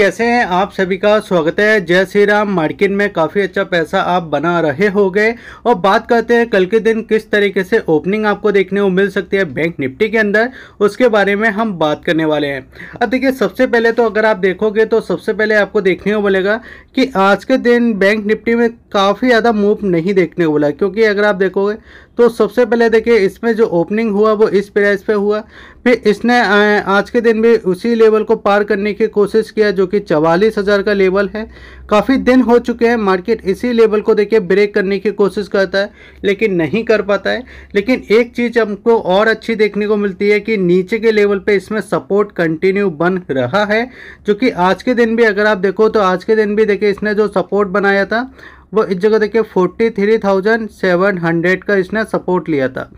कैसे हैं आप सभी का स्वागत है जय श्री राम मार्केट में काफ़ी अच्छा पैसा आप बना रहे होंगे और बात करते हैं कल के दिन किस तरीके से ओपनिंग आपको देखने को मिल सकती है बैंक निफ्टी के अंदर उसके बारे में हम बात करने वाले हैं अब देखिए सबसे पहले तो अगर आप देखोगे तो सबसे पहले आपको देखने को मिलेगा कि आज के दिन बैंक निफ्टी में काफ़ी ज़्यादा मूव नहीं देखने को मिला क्योंकि अगर आप देखोगे तो सबसे पहले देखिए इसमें जो ओपनिंग हुआ वो इस प्राइस पे हुआ फिर इसने आज के दिन भी उसी लेवल को पार करने की कोशिश किया जो कि चवालीस हज़ार का लेवल है काफ़ी दिन हो चुके हैं मार्केट इसी लेवल को देखिए ब्रेक करने की कोशिश करता है लेकिन नहीं कर पाता है लेकिन एक चीज़ हमको और अच्छी देखने को मिलती है कि नीचे के लेवल पे इसमें सपोर्ट कंटिन्यू बन रहा है जो कि आज के दिन भी अगर आप देखो तो आज के दिन भी देखिए इसने जो सपोर्ट बनाया था वो इस जगह देखिए forty three thousand seven hundred का इसने सपोर्ट लिया था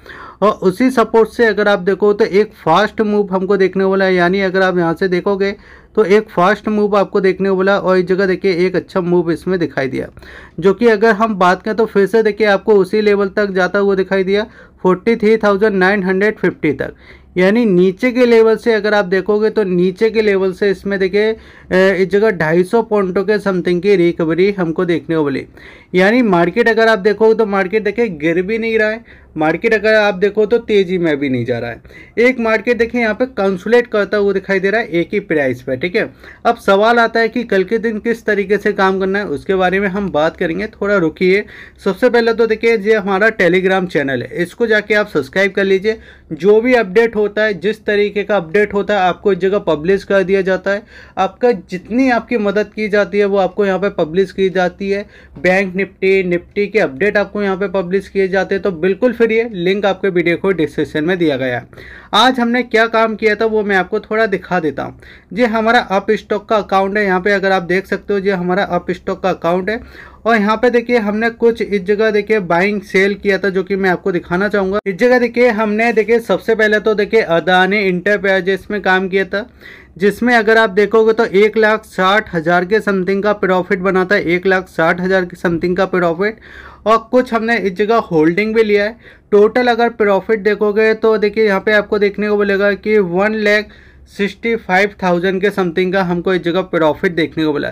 और उसी सपोर्ट से अगर आप देखो तो एक फास्ट मूव हमको देखने वाला है यानी अगर आप यहाँ से देखोगे तो एक फास्ट मूव आपको देखने वाला और इस जगह देखिए एक अच्छा मूव इसमें दिखाई दिया जो कि अगर हम बात करें तो फिर से देखिए आपको उसी लेवल तक जाता हुआ दिखाई दिया 43,950 तक यानी नीचे के लेवल से अगर आप देखोगे तो नीचे के लेवल से इसमें देखिए इस जगह 250 पॉइंटों के समथिंग की रिकवरी हमको देखने को मिली यानी मार्केट अगर आप देखोगे तो मार्केट देखिए गिर भी नहीं रहा है मार्केट अगर आप देखो तो तेजी में भी नहीं जा रहा है एक मार्केट देखिए यहाँ पे कंसुलेट करता हुआ दिखाई दे रहा है एक ही प्राइस पे ठीक है अब सवाल आता है कि कल के दिन किस तरीके से काम करना है उसके बारे में हम बात करेंगे थोड़ा रुकिए सबसे पहले तो देखिए ये हमारा टेलीग्राम चैनल है इसको जाके आप सब्सक्राइब कर लीजिए जो भी अपडेट होता है जिस तरीके का अपडेट होता है आपको इस जगह पब्लिश कर दिया जाता है आपका जितनी आपकी मदद की जाती है वो आपको यहाँ पर पब्लिश की जाती है बैंक निफ्टी निफ्टी के अपडेट आपको यहाँ पर पब्लिश किए जाते हैं तो बिल्कुल करिए लिंक आपके वीडियो को डिस्क्रिप्शन में दिया गया आज हमने क्या काम किया था वो मैं आपको थोड़ा दिखा देता हूँ ये हमारा अप स्टॉक का अकाउंट है यहाँ पे अगर आप देख सकते हो ये हमारा अप स्टॉक का अकाउंट है और यहाँ पे देखिए हमने कुछ इस जगह देखिए बाइंग सेल किया था जो कि मैं आपको दिखाना चाहूँगा इस जगह देखिए हमने देखिए सबसे पहले तो देखिए अदानी इंटरप्राइजेस में काम किया था जिसमें अगर आप देखोगे तो एक लाख साठ हज़ार के समथिंग का प्रॉफिट बनाता है एक लाख साठ हज़ार के समथिंग का प्रॉफिट और कुछ हमने इस जगह होल्डिंग भी लिया है टोटल अगर प्रॉफिट देखोगे तो देखिए यहाँ पे आपको देखने को मिलेगा कि one lakh sixty five thousand के समथिंग का हमको इस जगह प्रॉफिट देखने को मिला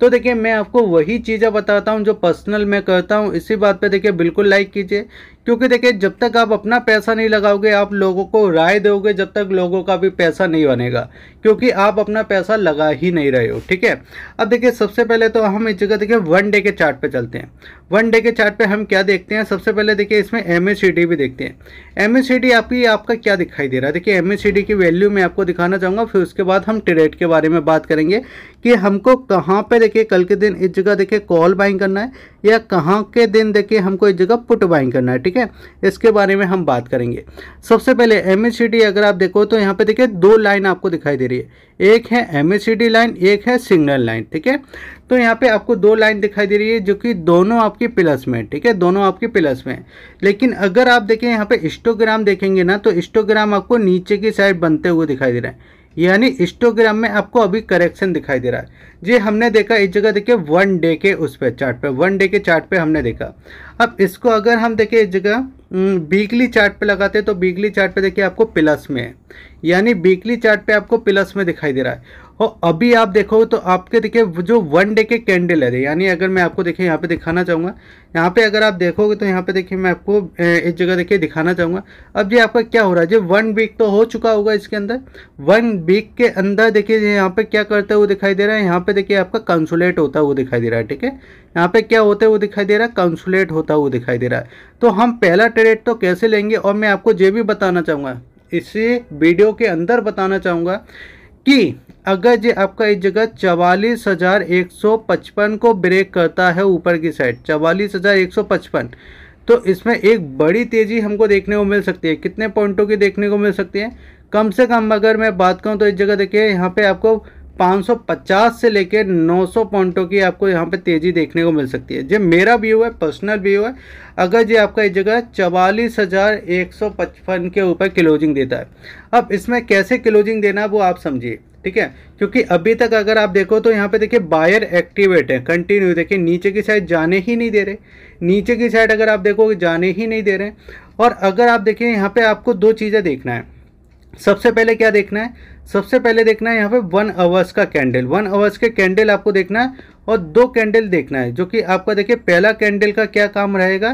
तो देखिए मैं आपको वही चीज़ें बताता हूँ जो पर्सनल मैं करता हूँ इसी बात पे देखिए बिल्कुल लाइक कीजिए क्योंकि देखिए जब तक आप अपना पैसा नहीं लगाओगे आप लोगों को राय दोगे जब तक लोगों का भी पैसा नहीं बनेगा क्योंकि आप अपना पैसा लगा ही नहीं रहे हो ठीक है अब देखिए सबसे पहले तो हम इस जगह देखिए वन डे के चार्ट पे चलते हैं वन डे के चार्ट पे हम क्या देखते हैं सबसे पहले देखिए इसमें एम भी देखते हैं एम आपकी आपका क्या दिखाई दे रहा है देखिए एम की वैल्यू मैं आपको दिखाना चाहूँगा फिर उसके बाद हम ट्रेड के बारे में बात करेंगे कि हमको कहाँ पे देखिए कल के दिन इस जगह देखिए कॉल बाइंग करना है या कहाँ के दिन देखिए हमको इस जगह पुट बाइंग करना है ठीक है इसके बारे में हम बात करेंगे सबसे पहले एम अगर आप देखो तो यहाँ पे देखिए दो लाइन आपको दिखाई दे रही है एक है एम लाइन एक है सिग्नल लाइन ठीक है तो यहाँ पे आपको दो लाइन दिखाई दे रही है जो कि दोनों आपकी प्लस में ठीक है दोनों आपकी प्लस में लेकिन अगर आप देखें यहाँ पे इंस्टोग्राम देखेंगे ना तो इंस्टोग्राम आपको नीचे की साइड बनते हुए दिखाई दे रहा है यानी इंस्टोग्राम में आपको अभी करेक्शन दिखाई दे रहा है ये हमने देखा इस जगह देखिए वन डे के उस पर चार्ट पे वन डे के चार्ट पे हमने देखा अब इसको अगर हम देखें इस जगह वीकली हम्म, चार्ट पे लगाते हैं तो वीकली चार्ट पे देखिए आपको प्लस में है यानी वीकली चार्ट पे आपको प्लस में दिखाई दे रहा है और अभी आप देखो तो आपके देखिए जो वन डे के कैंडल है यानी अगर मैं आपको देखिए यहाँ पे दिखाना चाहूँगा यहाँ पे अगर आप देखोगे तो यहाँ पे देखिए मैं आपको इस जगह देखिए दिखाना चाहूँगा अब ये आपका क्या हो रहा है जो वन वीक तो हो चुका होगा इसके अंदर वन वीक के अंदर देखिए यहाँ पे क्या करते हुए दिखाई दे रहा है यहाँ पे देखिए आपका कंसुलेट होता हुआ दिखाई दे रहा है ठीक है यहाँ पे क्या होते हुए दिखाई दे रहा है कंसुलेट होता हुआ दिखाई दे रहा है तो हम पहला एग्जैक्ट रेट तो कैसे लेंगे और मैं आपको ये भी बताना चाहूँगा इसी वीडियो के अंदर बताना चाहूँगा कि अगर ये आपका इस जगह चवालीस हज़ार एक सौ पचपन को ब्रेक करता है ऊपर की साइड चवालीस हज़ार एक सौ पचपन तो इसमें एक बड़ी तेज़ी हमको देखने को मिल सकती है कितने पॉइंटों की देखने को मिल सकती है कम से कम अगर मैं बात करूँ तो इस जगह देखिए यहाँ पे आपको 550 से लेकर 900 पॉइंटों की आपको यहाँ पे तेज़ी देखने को मिल सकती है जो मेरा व्यू है पर्सनल व्यू है अगर ये आपका इस जगह चवालीस हज़ार एक सौ पचपन के ऊपर क्लोजिंग देता है अब इसमें कैसे क्लोजिंग देना है वो आप समझिए ठीक है क्योंकि अभी तक अगर आप देखो तो यहाँ पे देखिए बायर एक्टिवेट है कंटिन्यू देखिए नीचे की साइड जाने ही नहीं दे रहे नीचे की साइड अगर आप देखोगे जाने ही नहीं दे रहे और अगर आप देखिए यहाँ पे आपको दो चीज़ें देखना है सबसे पहले क्या देखना है सबसे पहले देखना है यहाँ पे वन आवर्स का कैंडल वन आवर्स के कैंडल आपको देखना है और दो कैंडल देखना है जो कि आपका देखिए पहला कैंडल का क्या काम रहेगा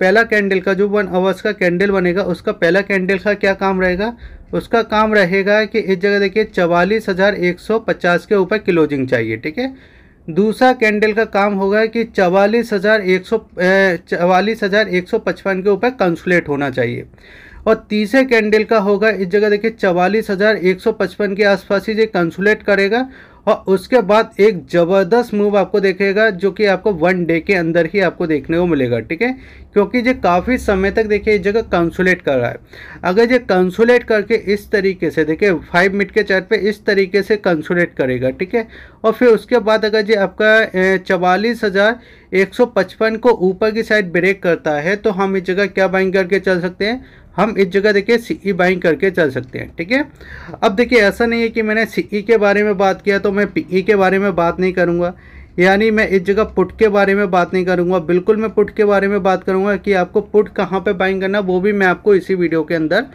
पहला कैंडल का जो वन आवर्स का कैंडल बनेगा उसका पहला कैंडल का क्या काम रहेगा उसका काम रहेगा कि इस जगह देखिए चवालीस हज़ार एक सौ पचास के ऊपर क्लोजिंग चाहिए ठीक है दूसरा कैंडल का काम होगा कि चवालीस हज़ार एक सौ चवालीस हज़ार एक सौ पचपन के ऊपर कंसुलेट होना चाहिए और तीसरे कैंडल का होगा इस जगह देखिए चवालीस हज़ार एक सौ पचपन के आसपास ही ये कंसुलेट करेगा और उसके बाद एक ज़बरदस्त मूव आपको देखेगा जो कि आपको वन डे के अंदर ही आपको देखने को मिलेगा ठीक है क्योंकि ये काफ़ी समय तक देखिए इस जगह कंसुलेट कर रहा है अगर ये कंसुलेट करके इस तरीके से देखिए फाइव मिनट के चार्ट पे इस तरीके से कंसुलेट करेगा ठीक है और फिर उसके बाद अगर ये आपका चवालीस हज़ार एक सौ पचपन को ऊपर की साइड ब्रेक करता है तो हम इस जगह क्या बाइंग करके चल सकते हैं हम इस जगह देखिए सीई बाइंग e करके चल सकते हैं ठीक है अब देखिए ऐसा नहीं है कि मैंने सीई e के बारे में बात किया तो मैं पीई e के बारे में बात नहीं करूँगा यानी मैं इस जगह पुट के बारे में बात नहीं करूँगा बिल्कुल मैं पुट के बारे में बात करूँगा कि आपको पुट कहाँ पर बाइंग करना वो भी मैं आपको इसी वीडियो के अंदर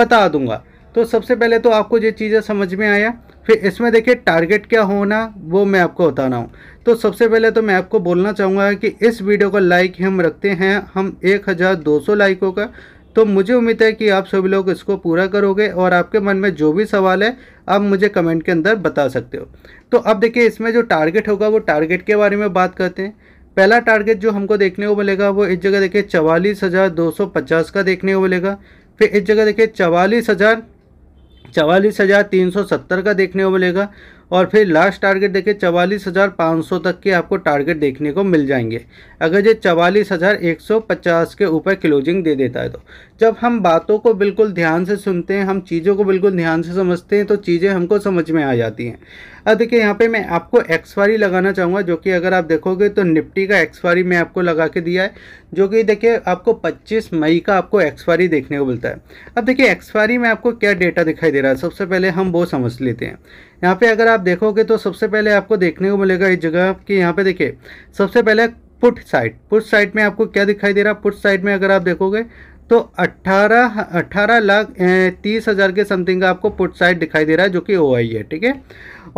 बता दूँगा तो सबसे पहले तो आपको ये चीज़ें समझ में आया फिर इसमें देखिए टारगेट क्या होना वो मैं आपको बता रहा हूँ तो सबसे पहले तो मैं आपको बोलना चाहूँगा कि इस वीडियो का लाइक हम रखते हैं हम 1200 लाइकों का तो मुझे उम्मीद है कि आप सभी लोग इसको पूरा करोगे और आपके मन में जो भी सवाल है आप मुझे कमेंट के अंदर बता सकते हो तो अब देखिए इसमें जो टारगेट होगा वो टारगेट के बारे में बात करते हैं पहला टारगेट जो हमको देखने को मिलेगा वो इस जगह देखिए चवालीस हज़ार दो सौ पचास का देखने को मिलेगा फिर इस जगह देखिए चवालीस हज़ार चवालीस हज़ार तीन सौ सत्तर का देखने को मिलेगा और फिर लास्ट टारगेट देखिए चवालीस हज़ार पाँच सौ तक के आपको टारगेट देखने को मिल जाएंगे अगर ये चवालीस हज़ार एक सौ पचास के ऊपर क्लोजिंग दे देता है तो जब हम बातों को बिल्कुल ध्यान से सुनते हैं हम चीज़ों को बिल्कुल ध्यान से समझते हैं तो चीज़ें हमको समझ में आ जाती हैं अब देखिए यहाँ पे मैं आपको एक्सपायरी लगाना चाहूँगा जो कि अगर आप देखोगे तो निफ्टी का एक्सपायरी मैं आपको लगा के दिया है जो कि देखिए आपको 25 मई का आपको एक्सपायरी देखने को मिलता है अब देखिए एक्सपायरी में आपको क्या डेटा दिखाई दे रहा है सबसे पहले हम वो समझ लेते हैं यहाँ पे अगर आप देखोगे तो सबसे पहले आपको देखने को मिलेगा इस जगह कि यहाँ पे देखिए सबसे पहले पुट साइड पुट साइड में आपको क्या दिखाई दे रहा है पुट साइड में अगर आप देखोगे तो 18 18 लाख तीस हज़ार के समथिंग का आपको पुट साइड दिखाई दे रहा है जो कि ओ है ठीक है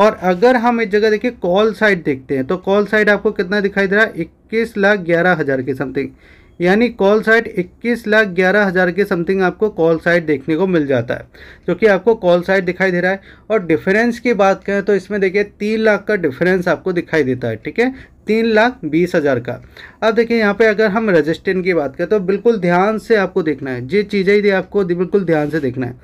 और अगर हम इस जगह देखिए कॉल साइड देखते हैं तो कॉल साइड आपको कितना दिखाई दे रहा है इक्कीस लाख ग्यारह हज़ार के समथिंग यानी कॉल साइट इक्कीस लाख ग्यारह हज़ार के समथिंग आपको कॉल साइट देखने को मिल जाता है जो कि आपको कॉल साइट दिखाई दे रहा है और डिफरेंस की बात करें तो इसमें देखिए तीन लाख का डिफरेंस आपको दिखाई देता है ठीक है तीन लाख बीस हज़ार का अब देखिए यहाँ पे अगर हम रजिस्ट्रेन की बात करें तो बिल्कुल ध्यान से आपको देखना है ये चीज़ें ही आपको बिल्कुल ध्यान से देखना है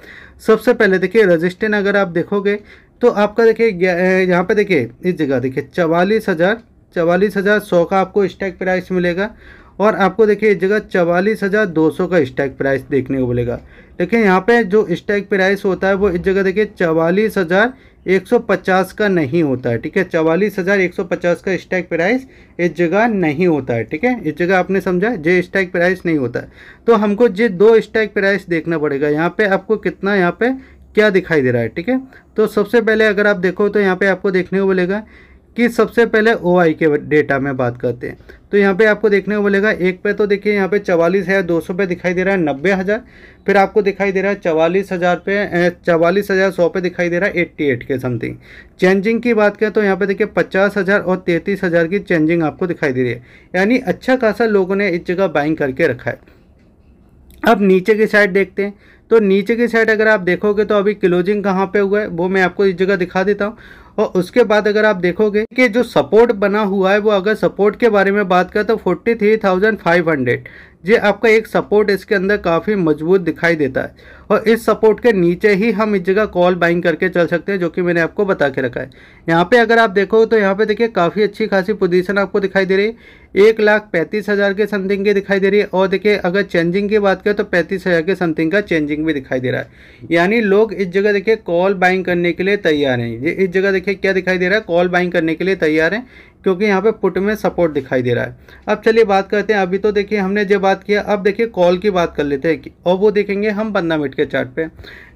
सबसे पहले देखिए रजिस्टेंट अगर आप देखोगे तो आपका देखिए यहाँ पे देखिए इस जगह देखिए चवालीस हज़ार चवालीस हज़ार सौ का आपको स्टैक प्राइस मिलेगा और आपको देखिए इस जगह चवालीस हज़ार दो सौ का स्टैक प्राइस देखने को मिलेगा लेकिन यहाँ पे जो स्टैक प्राइस होता है वो इस जगह देखिए चवालीस हज़ार एक सौ पचास का नहीं होता है ठीक है चवालीस हज़ार एक सौ पचास का स्टैक प्राइस इस जगह नहीं होता है ठीक है इस जगह आपने समझा जे स्टैक प्राइस नहीं होता है तो हमको जे दो स्टैक प्राइस देखना पड़ेगा यहाँ पर आपको कितना यहाँ पे क्या दिखाई दे रहा है ठीक है तो सबसे पहले अगर आप देखो तो यहाँ पे आपको देखने को मिलेगा कि सबसे पहले ओ आई के डेटा में बात करते हैं तो यहाँ पे आपको देखने को मिलेगा एक पे तो देखिए यहाँ पे चवालीस हज़ार दो सौ पे दिखाई दे रहा है नब्बे हज़ार फिर आपको दिखाई दे रहा है चवालीस हज़ार पे चवालीस हज़ार सौ पे दिखाई दे रहा है एट्टी एट के समथिंग चेंजिंग की बात करें तो यहाँ पे देखिए पचास हज़ार और तैंतीस हज़ार की चेंजिंग आपको दिखाई दे रही है यानी अच्छा खासा लोगों ने इस जगह बाइंग करके रखा है अब नीचे की साइड देखते हैं तो नीचे की साइड अगर आप देखोगे तो अभी क्लोजिंग कहाँ पे हुआ है वो मैं आपको इस जगह दिखा देता हूँ और उसके बाद अगर आप देखोगे कि जो सपोर्ट बना हुआ है वो अगर सपोर्ट के बारे में बात करें तो forty three thousand five hundred ये आपका एक सपोर्ट इसके अंदर काफ़ी मजबूत दिखाई देता है और इस सपोर्ट के नीचे ही हम इस जगह कॉल बाइंग करके चल सकते हैं जो कि मैंने आपको बता के रखा है यहाँ पे अगर आप देखो तो यहाँ पे देखिए काफ़ी अच्छी खासी पोजीशन आपको दिखाई दे रही है एक लाख पैंतीस हज़ार के समथिंग की दिखाई दे रही है और देखिए अगर चेंजिंग की बात करें तो पैंतीस हज़ार के समथिंग का चेंजिंग भी दिखाई दे रहा है यानी लोग इस जगह देखिए कॉल बाइंग करने के लिए तैयार हैं ये इस जगह देखिए क्या दिखाई दे रहा है कॉल बाइंग करने के लिए तैयार हैं क्योंकि यहाँ पे पुट में सपोर्ट दिखाई दे रहा है अब चलिए बात करते हैं अभी तो देखिए हमने जो बात किया अब देखिए कॉल की बात कर लेते हैं और वो देखेंगे हम बंदा मिट के चार्ट पे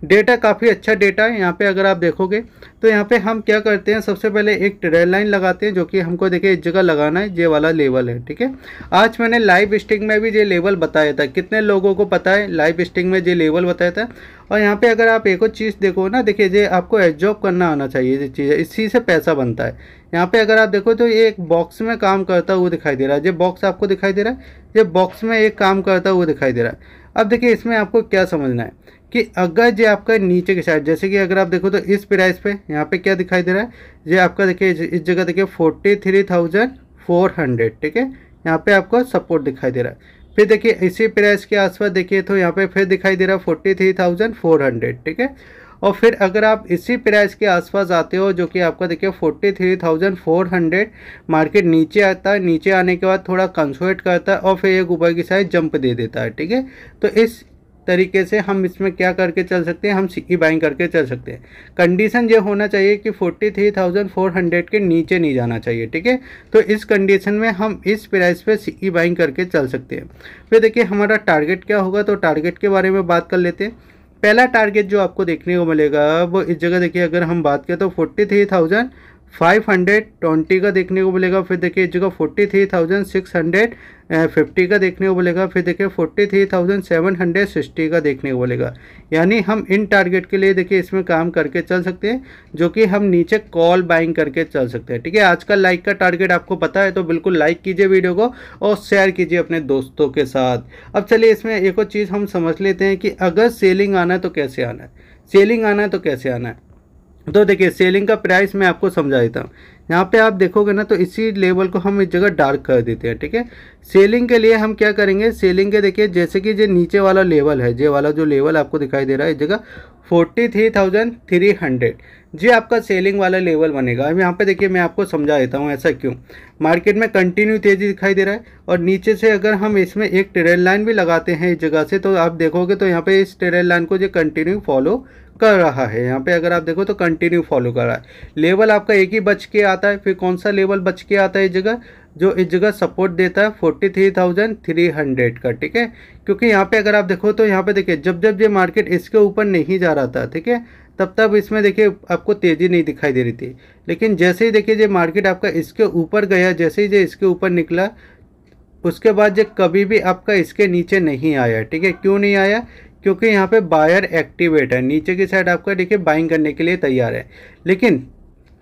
डेटा काफ़ी अच्छा डेटा है यहाँ पे अगर आप देखोगे तो यहाँ पे हम क्या करते हैं सबसे पहले एक ट्रेड लाइन लगाते हैं जो कि हमको देखिए इस जगह लगाना है ये वाला लेवल है ठीक है आज मैंने लाइव स्टिंग में भी ये लेवल बताया था कितने लोगों को पता है लाइव स्टिंग में ये लेवल बताया था और यहाँ पे अगर आप एक और चीज़ देखो ना देखिए ये आपको एडजॉब करना आना चाहिए ये चीज़ इसी से पैसा बनता है यहाँ पे अगर आप देखो तो ये एक बॉक्स में काम करता हुआ दिखाई दे रहा है ये बॉक्स आपको दिखाई दे रहा है ये बॉक्स में एक काम करता हुआ दिखाई दे रहा है अब देखिए इसमें आपको क्या समझना है कि अगर ये आपका नीचे की साइड जैसे कि अगर आप देखो तो इस प्राइस पे यहाँ पे क्या दिखाई दे रहा है ये आपका देखिए इस जगह देखिए forty three thousand four hundred ठीक है यहाँ पे आपको सपोर्ट दिखाई दे रहा है फिर देखिए इसी प्राइस के आसपास देखिए तो यहाँ पे फिर दिखाई दे रहा है forty three thousand four hundred ठीक है और फिर अगर आप इसी प्राइस के आसपास आते हो जो कि आपका देखिए forty three thousand four hundred market नीचे आता है नीचे आने के बाद थोड़ा कंसोलेट करता है और फिर एक ऊपर की साइड जंप दे देता है ठीक है तो इस तरीके से हम इसमें क्या करके चल सकते हैं हम सिक्की बाइंग करके चल सकते हैं कंडीशन ये होना चाहिए कि forty three thousand four hundred के नीचे नहीं जाना चाहिए ठीक है तो इस कंडीशन में हम इस प्राइस पे सिक्की बाइंग करके चल सकते हैं फिर देखिए हमारा टारगेट क्या होगा तो टारगेट के बारे में बात कर लेते हैं पहला टारगेट जो आपको देखने को मिलेगा वो इस जगह देखिए अगर हम बात करें तो forty three thousand five hundred twenty का देखने को मिलेगा फिर देखिए इस जगह forty three thousand six hundred fifty का देखने को मिलेगा फिर देखिए forty three thousand seven hundred sixty का देखने को मिलेगा यानी हम इन टारगेट के लिए देखिए इसमें काम करके चल सकते हैं जो कि हम नीचे कॉल बाइंग करके चल सकते हैं ठीक है आज का लाइक का टारगेट आपको पता है तो बिल्कुल लाइक कीजिए वीडियो को और शेयर कीजिए अपने दोस्तों के साथ अब चलिए इसमें एक और चीज़ हम समझ लेते हैं कि अगर सेलिंग आना है तो कैसे आना है सेलिंग आना है तो कैसे आना है तो देखिए सेलिंग का प्राइस मैं आपको समझा देता हूँ यहाँ पे आप देखोगे ना तो इसी लेवल को हम इस जगह डार्क कर देते हैं ठीक है सेलिंग के लिए हम क्या करेंगे सेलिंग के देखिए जैसे कि ये नीचे वाला लेवल है जे वाला जो लेवल आपको दिखाई दे रहा है इस जगह forty three thousand three hundred ये आपका सेलिंग वाला लेवल बनेगा अब यहाँ पे देखिए मैं आपको समझा देता हूँ ऐसा क्यों मार्केट में कंटिन्यू तेज़ी दिखाई दे रहा है और नीचे से अगर हम इसमें एक ट्रेड लाइन भी लगाते हैं इस जगह से तो आप देखोगे तो यहाँ पे इस ट्रेड लाइन को जो कंटिन्यू फॉलो कर रहा है यहाँ पे अगर आप देखो तो कंटिन्यू फॉलो कर रहा है लेवल आपका एक ही बच के आता है फिर कौन सा लेवल बच के आता है इस जगह जो इस जगह सपोर्ट देता है forty three thousand three hundred का ठीक है क्योंकि यहाँ पे अगर आप देखो तो यहाँ पे देखिए जब जब ये मार्केट इसके ऊपर नहीं जा रहा था ठीक है तब तब इसमें देखिए आपको तेज़ी नहीं दिखाई दे रही थी लेकिन जैसे ही देखिए ये मार्केट आपका इसके ऊपर गया जैसे ही जो इसके ऊपर निकला उसके बाद जो कभी भी आपका इसके नीचे नहीं आया ठीक है क्यों नहीं आया क्योंकि यहाँ पे बायर एक्टिवेट है नीचे की साइड आपका देखिए बाइंग करने के लिए तैयार है लेकिन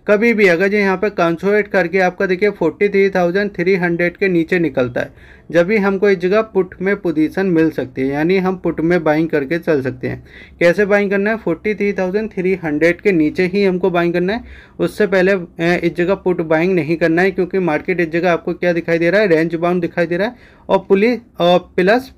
कभी भी अगर जो यहाँ पे कंसोलेट करके आपका देखिए forty three thousand three hundred के नीचे निकलता है जब भी हमको इस जगह पुट में पोजीशन मिल सकती है यानी हम पुट में बाइंग करके चल सकते हैं कैसे बाइंग करना है forty three thousand three hundred के नीचे ही हमको बाइंग करना है उससे पहले इस जगह पुट बाइंग नहीं करना है क्योंकि मार्केट इस जगह आपको क्या दिखाई दे रहा है रेंज बाउंड दिखाई दे रहा है और पुलिस और प्लस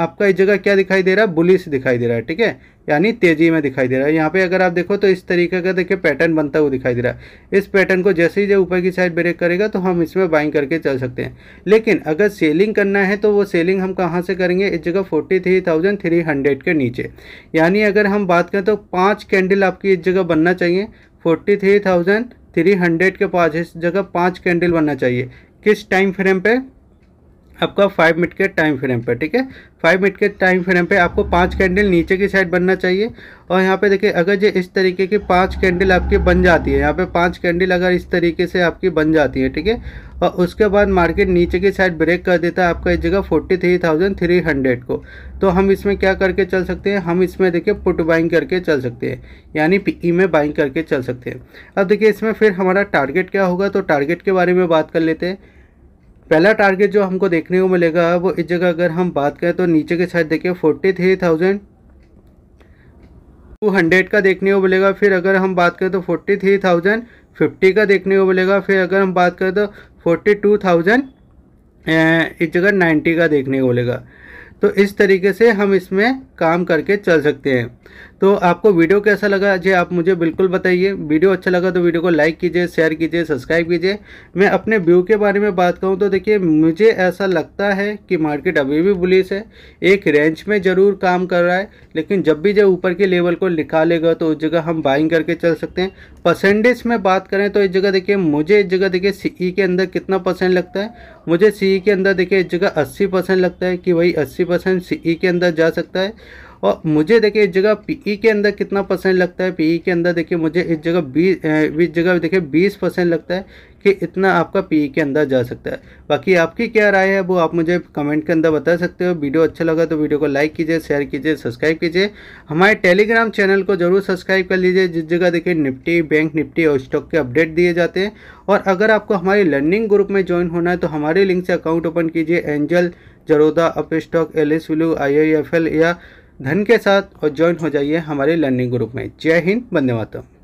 आपका इस जगह क्या दिखाई दे रहा है बुलिस दिखाई दे रहा है ठीक है यानी तेजी में दिखाई दे रहा है यहाँ पे अगर आप देखो तो इस तरीके का देखिए पैटर्न बनता हुआ दिखाई दे रहा है इस पैटर्न को जैसे ही जब ऊपर की साइड ब्रेक करेगा तो हम इसमें बाइंग करके चल सकते हैं लेकिन अगर सेलिंग करना है तो वो सेलिंग हम कहाँ से करेंगे इस जगह forty three thousand three hundred के नीचे यानी अगर हम बात करें तो पाँच कैंडल आपकी इस जगह बनना चाहिए forty three thousand three hundred के पास इस जगह पाँच कैंडल बनना चाहिए किस टाइम फ्रेम पर आपका फाइव मिनट के टाइम फ्रेम पे ठीक है फाइव मिनट के टाइम फ्रेम पे आपको पांच कैंडल नीचे की साइड बनना चाहिए और यहाँ पे देखिए अगर ये इस तरीके की पांच कैंडल आपकी बन जाती है यहाँ पे पांच कैंडल अगर इस तरीके से आपकी बन जाती है ठीक है और उसके बाद मार्केट नीचे की साइड ब्रेक कर देता है आपका इस जगह forty three thousand three hundred को तो हम इसमें क्या करके चल सकते हैं हम इसमें देखिए पुट बाइंग करके चल सकते हैं यानी पी e में बाइंग करके चल सकते हैं अब देखिए इसमें फिर हमारा टारगेट क्या होगा तो टारगेट के बारे में बात कर लेते हैं पहला टारगेट जो हमको देखने को मिलेगा वो इस जगह अगर हम बात करें तो नीचे के साइड देखिए forty three thousand two hundred का देखने को मिलेगा फिर अगर हम बात करें तो फोर्टी थ्री थाउजेंड फिफ्टी का देखने को मिलेगा फिर अगर हम बात करें तो फोर्टी टू थाउजेंड इस जगह नाइन्टी का देखने को मिलेगा तो इस तरीके से हम इसमें काम करके चल सकते हैं तो आपको वीडियो कैसा लगा जी आप मुझे बिल्कुल बताइए वीडियो अच्छा लगा तो वीडियो को लाइक कीजिए शेयर कीजिए सब्सक्राइब कीजिए मैं अपने व्यू के बारे में बात करूं तो देखिए मुझे ऐसा लगता है कि मार्केट अभी भी बुलिस है एक रेंज में ज़रूर काम कर रहा है लेकिन जब भी जब ऊपर के लेवल को निकालेगा तो उस जगह हम बाइंग करके चल सकते हैं परसेंटेज में बात करें तो इस जगह देखिए मुझे इस जगह देखिए सी e के अंदर कितना परसेंट लगता है मुझे सी e के अंदर देखिए इस जगह अस्सी लगता है कि भाई अस्सी परसेंट e के अंदर जा सकता है और मुझे देखिए इस जगह पीई e के अंदर कितना परसेंट लगता है पीई e के अंदर देखिए मुझे इस जगह बीस इस जगह देखिए बीस परसेंट लगता है कि इतना आपका पीई e के अंदर जा सकता है बाकी आपकी क्या राय है वो आप मुझे कमेंट के अंदर बता सकते हो वीडियो अच्छा लगा तो वीडियो को लाइक कीजिए शेयर कीजिए सब्सक्राइब कीजिए हमारे टेलीग्राम चैनल को जरूर सब्सक्राइब कर लीजिए जिस जगह देखिए निफ्टी बैंक निफ्टी और स्टॉक के अपडेट दिए जाते हैं और अगर आपको हमारे लर्निंग ग्रुप में ज्वाइन होना है तो हमारे लिंक से अकाउंट ओपन कीजिए Angel Zerodha Upstox L S या धन के साथ और ज्वाइन हो जाइए हमारे लर्निंग ग्रुप में जय हिंद बंदे मातम